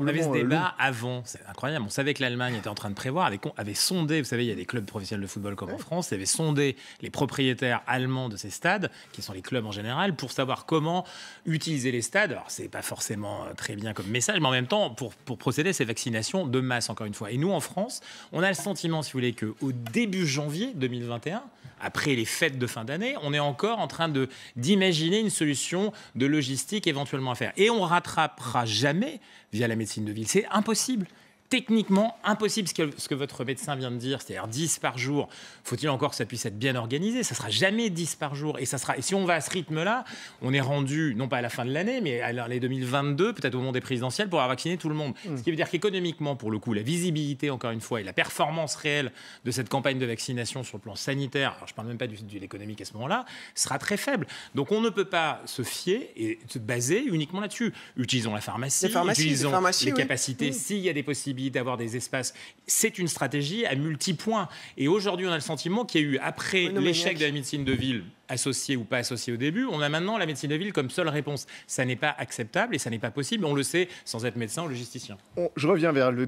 On avait ce euh, débat avant, c'est incroyable. On savait que l'Allemagne était en train de prévoir, avait, avait sondé, vous savez, il y a des clubs professionnels de football comme en France, Ils avaient sondé les propriétaires allemands de ces stades, qui sont les clubs en général, pour savoir comment utiliser les stades. Alors, c'est pas forcément euh, très bien comme message, mais en même temps, pour, pour procéder à ces vaccinations de masse, encore une fois. Et nous, en France, on a le sentiment, si vous voulez, qu'au début janvier 2021, après les fêtes de fin d'année, on est encore en train d'imaginer une solution de logistique éventuellement à faire. Et on rattrapera jamais via la médecine de ville. C'est impossible techniquement impossible ce que, votre médecin vient de dire, c'est-à-dire 10 par jour. Faut-il encore que ça puisse être bien organisé Ça sera jamais 10 par jour. Et, ça sera, et si on va à ce rythme-là, on est rendu, non pas à la fin de l'année, mais à l'année 2022, peut-être au moment des présidentielles, pour avoir vacciné tout le monde. Mmh. Ce qui veut dire qu'économiquement, pour le coup, la visibilité, encore une fois, et la performance réelle de cette campagne de vaccination sur le plan sanitaire, alors je parle même pas du, de l'économique à ce moment-là, sera très faible. Donc on ne peut pas se fier et se baser uniquement là-dessus. Utilisons la pharmacie, utilisons les, capacités, mmh. s'il y a des possibilités d'avoir des espaces. C'est une stratégie à multi-points. Et aujourd'hui, on a le sentiment qu'il y a eu, après l'échec de la médecine de ville, associée ou pas associée au début, on a maintenant la médecine de ville comme seule réponse. Ça n'est pas acceptable et ça n'est pas possible. On le sait sans être médecin ou logisticien. je reviens vers le